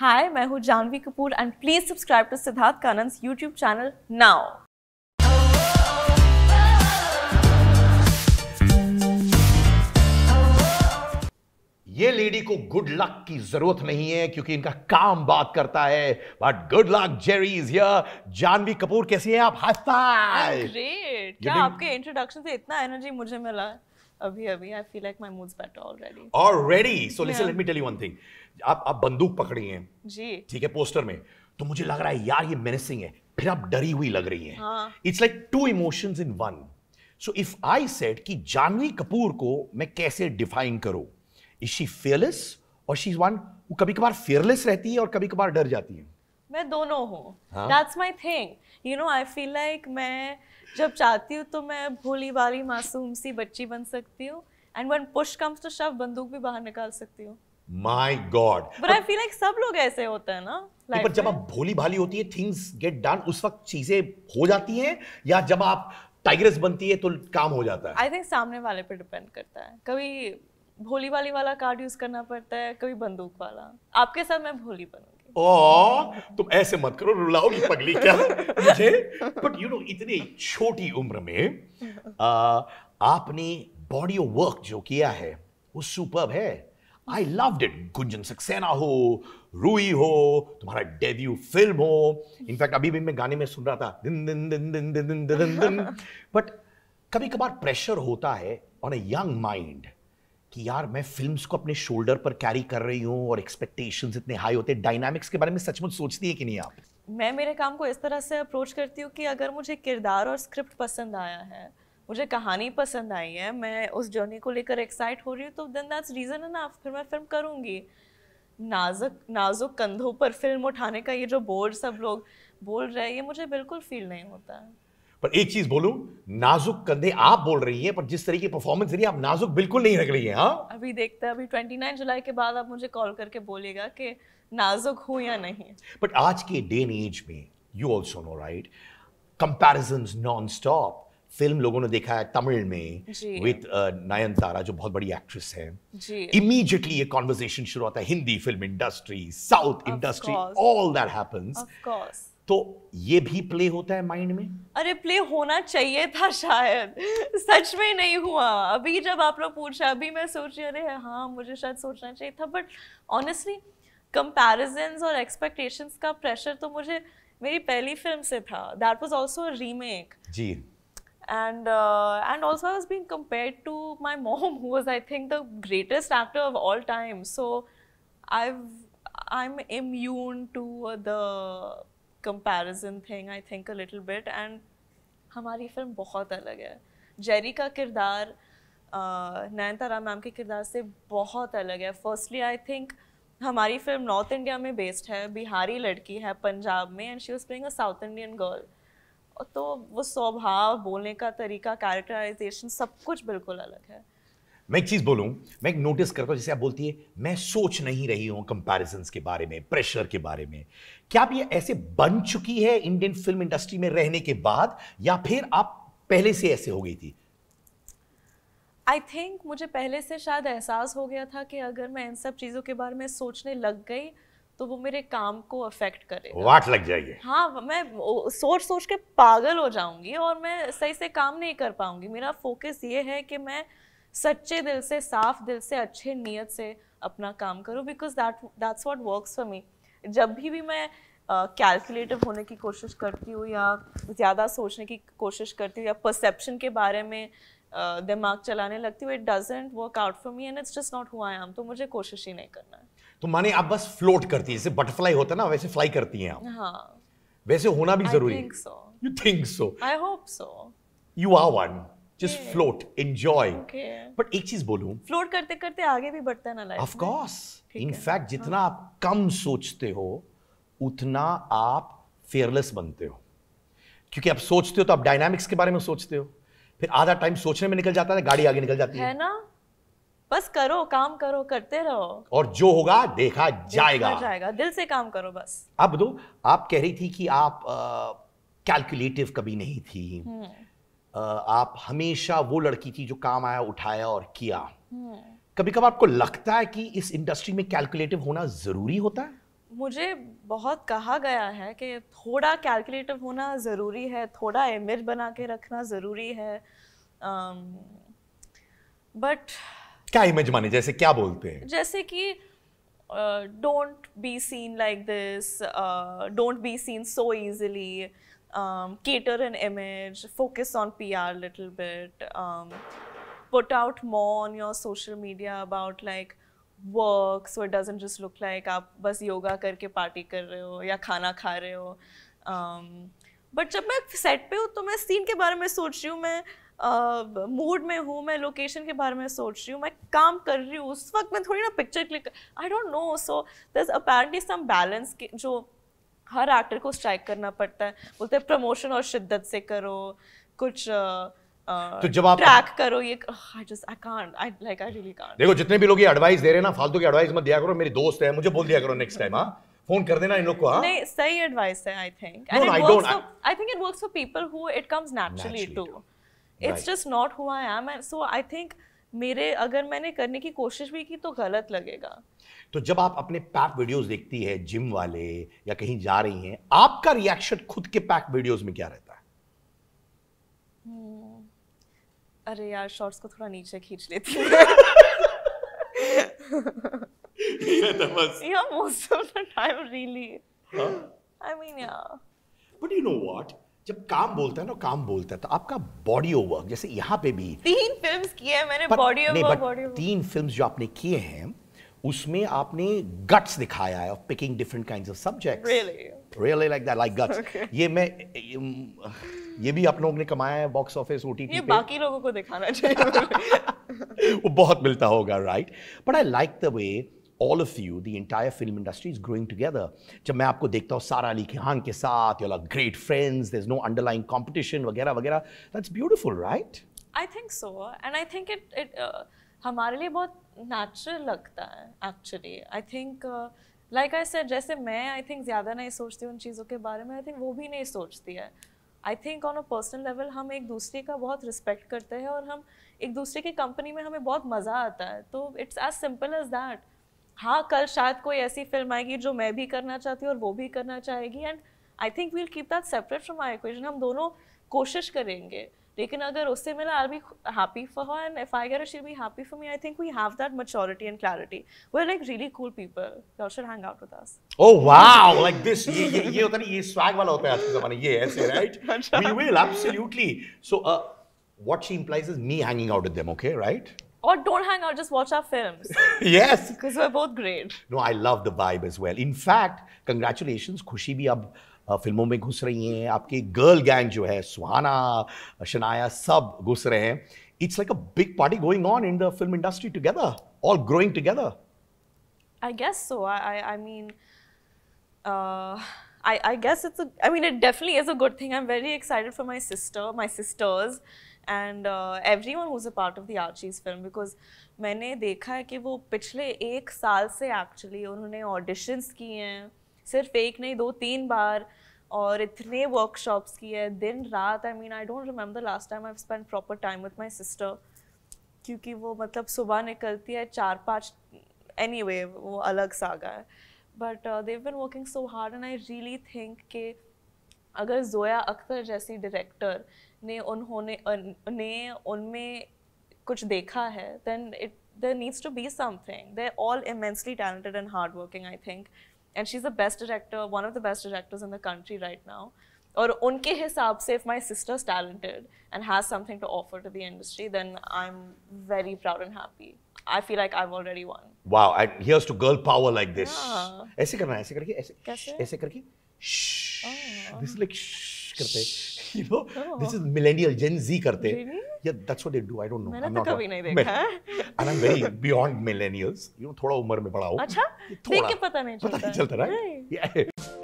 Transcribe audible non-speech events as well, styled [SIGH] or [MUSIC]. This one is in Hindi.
हाय मैं हूँ Janhvi Kapoor and please subscribe to Siddharth Kanan YouTube channel now ये लेडी को गुड लक की जरूरत नहीं है क्योंकि इनका काम बात करता है but good luck Jerry is here Janhvi Kapoor कैसी है आप हंसता ग्रेट क्या आपके इंट्रोडक्शन से इतना एनर्जी मुझे मिला अभी अभी I feel like my mood's better already already so listen let me tell you one thing आप आप बंदूक पकड़ी हैं जी ठीक है पोस्टर में तो मुझे लग रहा है यार ये मेनेसिंग है फिर आप डरी हुई लग रही हैं it's like two emotions in one so if I said कि जानवी कपूर को मैं कैसे डिफाइन करूं इज शी फेयरलेस और शी इज वन वो कभी कभार फेयरलेस रहती है और कभी कभार डर जाती है मैं दोनों हूँ that's my thing you know I feel like मैं जब चाहती हूँ तो मैं भोली वाली मासूम सी बच्ची बन सकती हूँ and when push comes to shove बंदूक भी बाहर निकाल सकती हूँ my God but I feel like सब लोग ऐसे होते हैं ना like पर जब आप भोली भाली होती है थिंग्स गेट डन उस वक्त चीजें हो जाती हैं या जब आप टाइग्रेस बनती है तो काम हो जाता है आई थिंक सामने वाले पे डिपेंड करता है कभी भोली वाली वाला कार्ड यूज करना पड़ता है कभी बंदूक वाला आपके साथ मैं भोली बनूंगी ओ तुम ऐसे मत करो रुलाओगी पगली क्या मुझे बट यू नो इतनी छोटी उम्र में [LAUGHS] आ, आपने बॉडी ऑफ वर्क जो किया है वो सुपर है I love it Gunjan Saxena हो रूई हो तुम्हारा डेब्यू फिल्म हो इनफैक्ट अभी भी मैं गाने में सुन रहा था दिन दिन दिन दिन दिन दिन दिन दिन दिन बट कभी कभार प्रेशर होता है ऑन ए यंग माइंड कि यार मैं फिल्म्स को अपने शोल्डर पर कैरी कर रही हूँ और एक्सपेक्टेशंस इतने हाई होते हैं डायनामिक्स के बारे में सचमुच सोचती है कि नहीं आप मैं मेरे काम को इस तरह से अप्रोच करती हूँ कि अगर मुझे किरदार और स्क्रिप्ट पसंद आया है मुझे कहानी पसंद आई है मैं उस जर्नी को लेकर एक्साइट हो रही हूँ तो देन दैट्स रीज़न है ना फिर मैं फिल्म करूँगी नाजुक नाजुक कंधों पर फिल्म उठाने का ये जो बोर्ड सब लोग बोल रहे हैं ये मुझे बिल्कुल फील नहीं होता पर एक चीज बोलूं नाजुक कंधे आप बोल रही हैं पर जिस तरीके की परफॉर्मेंस रही आप नाजुक बिल्कुल नहीं रख रही हैं हाँ अभी देखते हैं अभी 29 जुलाई के बाद आप मुझे कॉल करके बोलेगा कि नाजुक हूँ या नहीं बट आज के डे एंड एज में you also know right comparison non stop film लोगों ने देखा है तमिल में विथ नयन तारा जो बहुत बड़ी एक्ट्रेस है इमीजिएटली ये कॉन्वर्जेशन शुरू होता है Hindi film industry south industry all that happens तो ये भी प्ले होता है माइंड में अरे प्ले होना चाहिए था शायद सच में नहीं हुआ अभी जब आप लोग पूछा अभी मैं सोच रही अरे हाँ मुझे शायद सोचना चाहिए था बट ऑनेस्टली कंपेरिजन और एक्सपेक्टेशंस का प्रेशर तो मुझे मेरी पहली फिल्म से था दैट वाज आल्सो रीमेक जी and uh, and also I was being compared to my [LAUGHS] mom, who was I think the greatest actor of all time. So I've I'm immune to the comparison thing. I think a little bit, and our film is very different. Jerry's character, uh, Nayantara ma'am's character, is very different. Firstly, I think. हमारी फिल्म नॉर्थ इंडिया में बेस्ड है बिहारी लड़की है पंजाब में and she was playing a South Indian girl. तो वो स्वभाव बोलने का तरीका कैरेक्टराइजेशन सब कुछ बिल्कुल अलग है मैं एक चीज़ बोलूं मैं एक नोटिस करता हूं जैसे आप बोलती है मैं सोच नहीं रही हूं कंपैरिजन के बारे में प्रेशर के बारे में क्या आप ये ऐसे बन चुकी है इंडियन फिल्म इंडस्ट्री में रहने के बाद या फिर आप पहले से ऐसे हो गई थी आई थिंक मुझे पहले से शायद एहसास हो गया था कि अगर मैं इन सब चीज़ों के बारे में सोचने लग गई तो वो मेरे काम को अफेक्ट करे वाट लग जाएगी हाँ मैं सोच सोच के पागल हो जाऊंगी और मैं सही से काम नहीं कर पाऊंगी मेरा फोकस ये है कि मैं सच्चे दिल से साफ दिल से अच्छे नीयत से अपना काम करूँ because that that's what work for me जब भी भी मैं कैलकुलेटिव uh, होने की कोशिश करती हूँ या ज़्यादा सोचने की कोशिश करती हूँ या परसेप्शन के बारे में uh, दिमाग चलाने लगती हूँ it doesn't work out for me and it's just not हुआ आई एम तो मुझे कोशिश ही नहीं करना है तो माने आप बस फ्लोट करती है जैसे बटरफ्लाई होता है ना वैसे फ्लाई करती हैं आप हाँ. वैसे होना भी जरूरी you think so I hope so you are one just float enjoy but एक चीज बोलूं फ्लोट करते करते आगे भी बढ़ता ना लाइफ ऑफ कोर्स इनफैक्ट जितना हाँ. आप कम सोचते हो उतना आप फेयरलेस बनते हो क्योंकि आप सोचते हो तो आप डायनामिक्स के बारे में सोचते हो फिर आधा टाइम सोचने में निकल जाता है गाड़ी आगे निकल जाती है, है ना बस करो काम करो करते रहो और जो होगा देखा जाएगा देखा जाएगा दिल से काम करो बस अब दो आप कह रही थी कि आप कैलकुलेटिव कभी नहीं थी आ, हम्म। आप हमेशा वो लड़की थी जो काम आया उठाया और किया कभी हम्म। कभी आपको लगता है कि इस इंडस्ट्री में कैलकुलेटिव होना जरूरी होता है मुझे बहुत कहा गया है कि थोड़ा कैलकुलेटिव होना ज़रूरी है थोड़ा इमेज बना के रखना ज़रूरी है बट um, क्या इमेज माने जैसे क्या बोलते हैं जैसे कि don't be seen like this don't be seen so easily cater an image focus on P R bit put out more on your social media about like work so it doesn't just look like आप बस योगा करके पार्टी कर रहे हो या खाना खा रहे हो बट um, जब मैं सेट पे हूँ तो मैं सीन के बारे में सोच रही हूँ मैं मूड में हूँ मैं लोकेशन के बारे में सोच रही हूँ मैं काम कर रही हूँ उस वक्त मैं थोड़ी ना picture click I don't know so thus apparently some balance जो हर एक्टर को स्ट्राइक करना पड़ता है बोलते हैं प्रमोशन और शिद्दत से करो कुछ uh, तो जब आप ट्रैक करो ये I just I can't I like I really can't देखो जितने भी लोग ये एडवाइस दे रहे हैं ना फालतू की एडवाइस मत दिया करो मेरे दोस्त हैं मुझे बोल दिया करो नेक्स्ट टाइम हां फोन कर देना इन लोग को हां नहीं सही एडवाइस है I think I don't I think it works for people who it comes naturally to it's just not who I am and so I think मेरे अगर मैंने करने की कोशिश भी की तो गलत लगेगा तो जब आप अपने पैक वीडियोस देखती है जिम वाले या कहीं जा रही हैं आपका रिएक्शन खुद के पैक वीडियोस में क्या रहता है हम्म। अरे यार शॉर्ट्स को थोड़ा नीचे खींच लेती हूँ most of the time really I mean yeah but you know what जब काम बोलता है ना काम बोलता है तो आपका बॉडी ओवर जैसे यहाँ पे भी तीन फिल्म किए हैं मैंने बॉडी ओवर बॉडी तीन फिल्म जो आपने किए हैं उसमें आपने गट्स दिखाया है of picking different kinds of subjects really really like that like guts ये मैं ये भी आप लोगों ने कमाया है बॉक्स ऑफिस ओटीटी ये बाकी लोगों को दिखाना चाहिए [LAUGHS] वो बहुत मिलता होगा right but I like the way all of you the entire film industry is growing together जब मैं आपको देखता हूँ सारा अली खान के साथ you great friends there is no underline competition वगैरह वगैरह that's beautiful right I think so and I think it it हमारे लिए बहुत नेचुरल लगता है actually I think like I said जैसे मैं आई थिंक ज़्यादा नहीं सोचती उन चीज़ों के बारे में आई थिंक वो भी नहीं सोचती है I think on a personal level हम एक दूसरे का बहुत रिस्पेक्ट करते हैं और हम एक दूसरे की कंपनी में हमें बहुत मज़ा आता है तो it's as simple as that हाँ कल शायद कोई ऐसी फिल्म आएगी जो मैं भी करना चाहती हूँ और वो भी करना चाहेगी and I think we'll keep that separate from I equation हम दोनों कोशिश करेंगे लेकिन अगर उससे मिला are be happy for her and if I गर she be happy for me I think we have that maturity and clarity we are like really cool people you should hang out with us oh wow like this ये ये ये होता नहीं ये स्वैग वाला होता है आज के जमाने ये ऐसे right we will absolutely so what she implies is me hanging out with them okay right Or don't hang out, just watch our films. [LAUGHS] yes. Because we're both great. No, I love the vibe as well. In fact, congratulations, Khushi bhi ab फिल्मों में घुस रही girl gang, गर्ल गैंग जो है सुहाना शनाया सब घुस रहे हैं it's like a big party going on in the together. Industry together all I together uh, I, I guess it's a, I mean, it definitely is a good thing. I'm very excited for my sister, my sisters. And everyone who's a part of the Archies film because मैंने देखा है कि वो पिछले एक साल से एक्चुअली उन्होंने ऑडिशंस किए हैं सिर्फ एक नहीं दो तीन बार और इतने वर्कशॉप्स किए हैं दिन रात I mean I don't remember last time I spend proper time with my sister क्योंकि वो मतलब सुबह निकलती है चार पाँच एनी वे वो अलग सागा है but they've been working so hard and I really think के अगर जोया अख्तर जैसी डायरेक्टर ने उन्होंने ने उनमें कुछ देखा है then it there needs to be something they all immensely talented and hard working I think and she is the best director one of the best directors in the country right now और उनके हिसाब से if my sister's talented and has something to offer to the industry then I am very proud and happy I feel like I've already won. Wow! I, here's to girl power like this. Yeah. ऐसे करना है, ऐसे करके, ऐसे, कैसे? ऐसे करके. दिस जेन जी करते या वेरी बियॉन्ड मिलेनियल्स थोड़ा उम्र में बड़ा हो अच्छा पता नहीं चलता